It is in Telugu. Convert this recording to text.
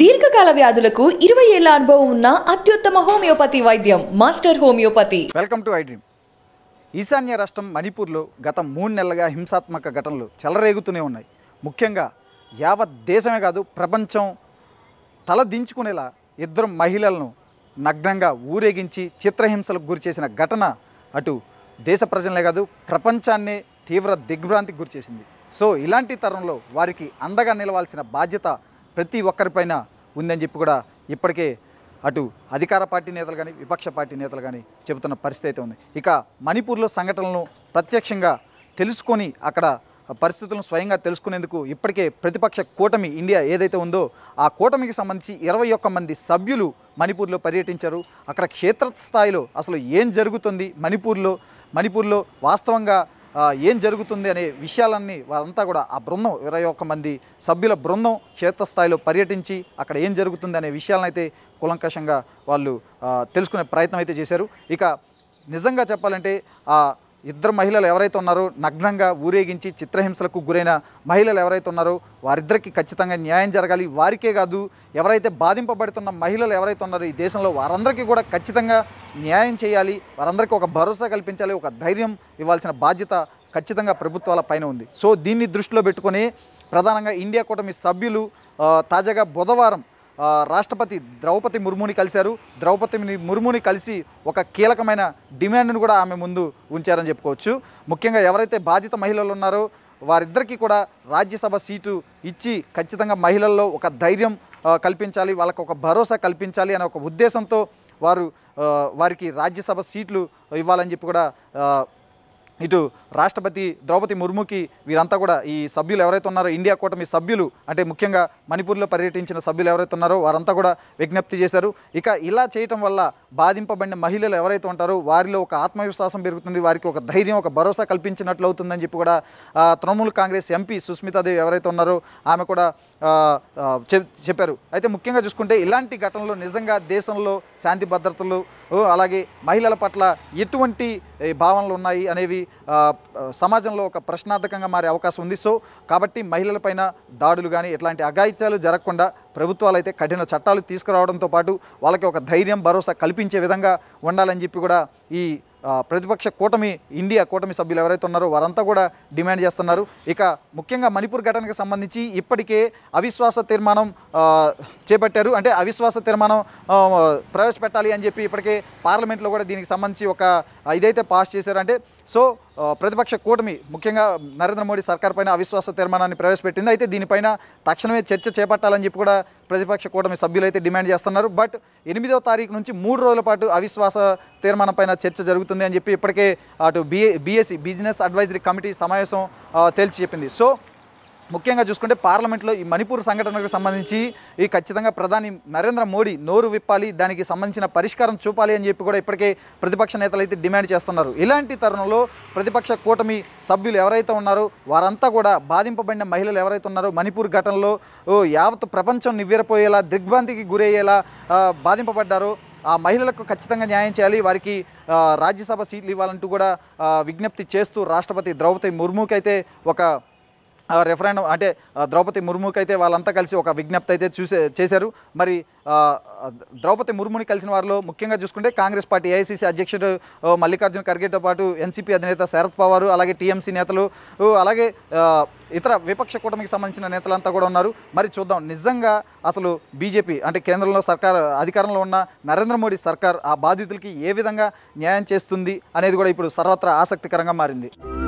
దీర్ఘకాల వ్యాధులకు ఇరవై ఏళ్ల అనుభవం ఉన్న అత్యుత్తమ హోమియోపతి వైద్యం master homeopathy welcome to I dream ఈశాన్య రాష్ట్రం మణిపూర్లో గత మూడు నెలలుగా హింసాత్మక ఘటనలు చెలరేగుతూనే ఉన్నాయి ముఖ్యంగా యావత్ దేశమే కాదు ప్రపంచం తల దించుకునేలా ఇద్దరు మహిళలను నగ్నంగా ఊరేగించి చిత్రహింసలకు గురి చేసిన ఘటన అటు దేశ ప్రజలనే కాదు ప్రపంచాన్నే తీవ్ర దిగ్భ్రాంతికి గురిచేసింది సో ఇలాంటి తరంలో వారికి అండగా నిలవాల్సిన బాధ్యత ప్రతి ఒక్కరిపైన ఉందని చెప్పి కూడా ఇప్పటికే అటు అధికార పార్టీ నేతలు కానీ విపక్ష పార్టీ నేతలు కానీ చెబుతున్న పరిస్థితి అయితే ఉంది ఇక మణిపూర్లో సంఘటనలను ప్రత్యక్షంగా తెలుసుకొని అక్కడ పరిస్థితులను స్వయంగా తెలుసుకునేందుకు ఇప్పటికే ప్రతిపక్ష కూటమి ఇండియా ఏదైతే ఉందో ఆ కూటమికి సంబంధించి ఇరవై ఒక్క మంది సభ్యులు మణిపూర్లో పర్యటించారు అక్కడ క్షేత్రస్థాయిలో అసలు ఏం జరుగుతుంది మణిపూర్లో మణిపూర్లో వాస్తవంగా ఏం జరుగుతుంది అనే విషయాలన్నీ వారంతా కూడా ఆ బృందం ఇరవై ఒక్క మంది సభ్యుల బృందం క్షేత్రస్థాయిలో పర్యటించి అక్కడ ఏం జరుగుతుంది అనే విషయాలను అయితే కులంకషంగా వాళ్ళు తెలుసుకునే ప్రయత్నం అయితే చేశారు ఇక నిజంగా చెప్పాలంటే ఆ ఇద్దరు మహిళలు ఎవరైతే ఉన్నారో నగ్నంగా ఊరేగించి చిత్రహింసలకు గురైన మహిళలు ఎవరైతే ఉన్నారో వారిద్దరికి ఖచ్చితంగా న్యాయం జరగాలి వారికే కాదు ఎవరైతే బాధింపబడుతున్న మహిళలు ఎవరైతే ఉన్నారో ఈ దేశంలో వారందరికీ కూడా ఖచ్చితంగా న్యాయం చేయాలి వారందరికీ ఒక భరోసా కల్పించాలి ఒక ధైర్యం ఇవ్వాల్సిన బాధ్యత ఖచ్చితంగా ప్రభుత్వాల పైన ఉంది సో దీన్ని దృష్టిలో పెట్టుకొని ప్రధానంగా ఇండియా కూటమి సభ్యులు తాజాగా బుధవారం రాష్ట్రపతి ద్రౌపది ముర్ముని కలిశారు ద్రౌపది ముర్ముని కలిసి ఒక కీలకమైన డిమాండ్ను కూడా ఆమె ముందు ఉంచారని చెప్పుకోవచ్చు ముఖ్యంగా ఎవరైతే బాధిత మహిళలు ఉన్నారో వారిద్దరికీ కూడా రాజ్యసభ సీటు ఇచ్చి ఖచ్చితంగా మహిళల్లో ఒక ధైర్యం కల్పించాలి వాళ్ళకు ఒక భరోసా కల్పించాలి అనే ఒక ఉద్దేశంతో వారు వారికి రాజ్యసభ సీట్లు ఇవ్వాలని చెప్పి కూడా ఇటు రాష్ట్రపతి ద్రౌపది ముర్ముకి వీరంతా కూడా ఈ సభ్యులు ఎవరైతే ఉన్నారో ఇండియా కూటమి సభ్యులు అంటే ముఖ్యంగా మణిపూర్లో పర్యటించిన సభ్యులు ఎవరైతే ఉన్నారో వారంతా కూడా విజ్ఞప్తి చేశారు ఇక ఇలా చేయటం వల్ల బాధింపబడిన మహిళలు ఎవరైతే ఉంటారో వారిలో ఒక ఆత్మవిశ్వాసం పెరుగుతుంది వారికి ఒక ధైర్యం ఒక భరోసా కల్పించినట్లు అవుతుందని చెప్పి కూడా తృణమూల్ కాంగ్రెస్ ఎంపీ సుస్మితాదేవి ఎవరైతే ఉన్నారో ఆమె కూడా చెప్పారు అయితే ముఖ్యంగా చూసుకుంటే ఇలాంటి ఘటనలు నిజంగా దేశంలో శాంతి భద్రతలు అలాగే మహిళల పట్ల ఎటువంటి ఈ భావనలు ఉన్నాయి అనేవి సమాజంలో ఒక ప్రశ్నార్థకంగా మారే అవకాశం ఉంది సో కాబట్టి మహిళలపైన దాడులు కానీ ఇట్లాంటి అఘాయిత్యాలు జరగకుండా ప్రభుత్వాలు అయితే కఠిన చట్టాలు తీసుకురావడంతో పాటు వాళ్ళకి ఒక ధైర్యం భరోసా కల్పించే విధంగా ఉండాలని చెప్పి కూడా ఈ ప్రతిపక్ష కూటమి ఇండియా కూటమి సభ్యులు ఎవరైతే ఉన్నారో వారంతా కూడా డిమాండ్ చేస్తున్నారు ఇక ముఖ్యంగా మణిపూర్ ఘటనకు సంబంధించి ఇప్పటికే అవిశ్వాస తీర్మానం చేపట్టారు అంటే అవిశ్వాస తీర్మానం ప్రవేశపెట్టాలి అని చెప్పి ఇప్పటికే పార్లమెంట్లో కూడా దీనికి సంబంధించి ఒక ఇదైతే పాస్ చేశారు అంటే సో ప్రతిపక్ష కూటమి ముఖ్యంగా నరేంద్ర మోడీ సర్కార్ పైన అవిశ్వాస తీర్మానాన్ని ప్రవేశపెట్టింది అయితే దీనిపైన తక్షణమే చర్చ చేపట్టాలని చెప్పి కూడా ప్రతిపక్ష కూటమి సభ్యులైతే డిమాండ్ చేస్తున్నారు బట్ ఎనిమిదవ తారీఖు నుంచి మూడు రోజుల పాటు అవిశ్వాస తీర్మానం చర్చ జరుగుతుంది అని చెప్పి ఇప్పటికే అటు BA BSc business advisory committee సమావేశం తేల్చి చెప్పింది సో ముఖ్యంగా చూసుకుంటే పార్లమెంట్లో ఈ మణిపూర్ సంఘటనకు సంబంధించి ఈ ఖచ్చితంగా ప్రధాని నరేంద్ర మోడీ నోరు విప్పాలి దానికి సంబంధించిన పరిష్కారం చూపాలి అని చెప్పి కూడా ఇప్పటికే ప్రతిపక్ష నేతలు అయితే డిమాండ్ చేస్తున్నారు ఇలాంటి తరుణంలో ప్రతిపక్ష కూటమి సభ్యులు ఎవరైతే ఉన్నారో వారంతా కూడా బాధింపబడిన మహిళలు ఎవరైతే ఉన్నారో మణిపూర్ ఘటనలో యావత్ ప్రపంచం నివ్వెరపోయేలా దిగ్భ్రాంతికి గురయ్యేలా బాధింపబడ్డారో ఆ మహిళలకు ఖచ్చితంగా న్యాయం చేయాలి వారికి రాజ్యసభ సీట్లు ఇవ్వాలంటూ కూడా విజ్ఞప్తి చేస్తూ రాష్ట్రపతి ద్రౌపది అయితే ఒక రెఫరెండం అంటే ద్రౌపది ముర్ముకి అయితే వాళ్ళంతా కలిసి ఒక విజ్ఞప్తి అయితే చూసే చేశారు మరి ద్రౌపది ముర్ముని కలిసిన వారిలో ముఖ్యంగా చూసుకుంటే కాంగ్రెస్ పార్టీ ఏఐసిసి అధ్యక్షుడు మల్లికార్జున ఖర్గేతో పాటు ఎన్సీపీ అధినేత శరద్ పవారు అలాగే టీఎంసీ నేతలు అలాగే ఇతర విపక్ష కూటమికి సంబంధించిన నేతలంతా కూడా ఉన్నారు మరి చూద్దాం నిజంగా అసలు బీజేపీ అంటే కేంద్రంలో సర్కార్ అధికారంలో ఉన్న నరేంద్ర మోడీ సర్కార్ ఆ బాధితులకి ఏ విధంగా న్యాయం చేస్తుంది అనేది కూడా ఇప్పుడు సర్వత్రా ఆసక్తికరంగా మారింది